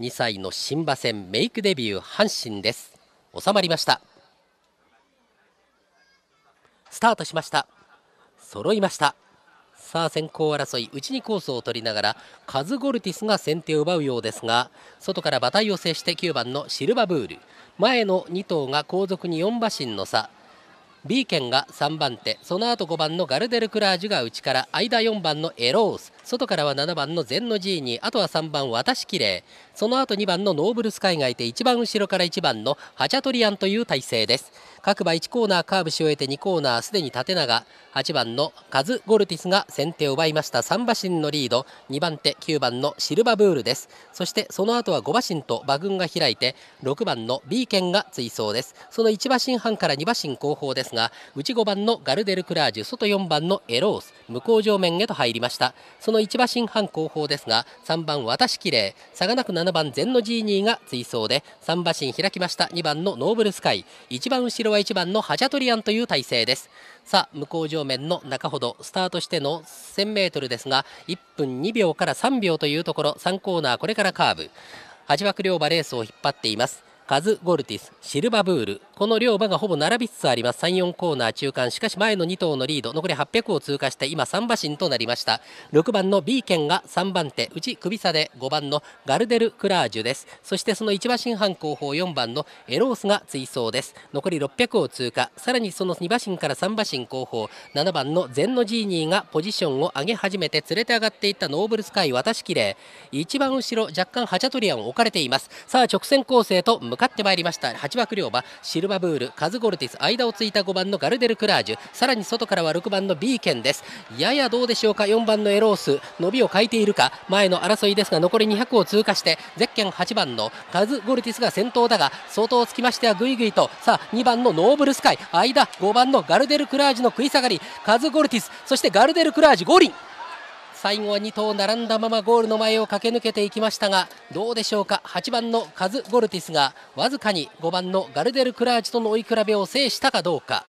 2歳の新馬戦メイクデビュー阪神です収まりましたスタートしました揃いましたさあ先行争い内にコースを取りながらカズ・ゴルティスが先手を奪うようですが外から馬体を制して9番のシルバブール前の2頭が後続に4馬身の差 B 県が3番手その後5番のガルデル・クラージュが内から間4番のエロース外からは7番のゼンノジーニあとは3番私綺麗その後2番のノーブルスカイがいて一番後ろから1番のハチャトリアンという体勢です各馬1コーナーカーブし終えて2コーナーすでに縦長8番のカズ・ゴルティスが先手を奪いました3馬身のリード2番手9番のシルバブールですそしてその後は5馬身と馬群が開いて6番のビーケンが追走ですその1馬身半から2馬身後方ですが内5番のガルデルクラージュ外4番のエロース向こう上面へと入りましたその一馬身半後方ですが3番渡しきれい差がなく7番禅のジーニーが追走で3馬身開きました2番のノーブルスカイ1番後ろは1番のハジャトリアンという体勢ですさあ向こう上面の中ほどスタートしての 1000m ですが1分2秒から3秒というところ3コーナーこれからカーブ8枠両馬レースを引っ張っていますカズ・ゴルティス、シルバブール、この両馬がほぼ並びつつあります3、4コーナー中間しかし前の2頭のリード残り800を通過して今3馬身となりました6番の B 県が3番手うち首差で5番のガルデル・クラージュですそしてその1馬身半後方4番のエロースが追走です残り600を通過さらにその2馬身から3馬身後方7番のゼンノジーニーがポジションを上げ始めて連れて上がっていったノーブルスカイ渡しきれ一番後ろ若干ハチャトリアン置かれていますさあ直線構成と向かってまいりました8枠両馬シルバブールカズゴルティス間をついた5番のガルデル・クラージュさらに外からは6番のビーケンですややどうでしょうか4番のエロース伸びを欠いているか前の争いですが残り200を通過してゼッケン8番のカズゴルティスが先頭だが相当つきましてはグイグイとさあ2番のノーブルスカイ間5番のガルデル・クラージュの食い下がりカズゴルティスそしてガルデル・クラージュ五輪最後は2頭並んだままゴールの前を駆け抜けていきましたがどうでしょうか8番のカズ・ゴルティスがわずかに5番のガルデル・クラージとの追い比べを制したかどうか。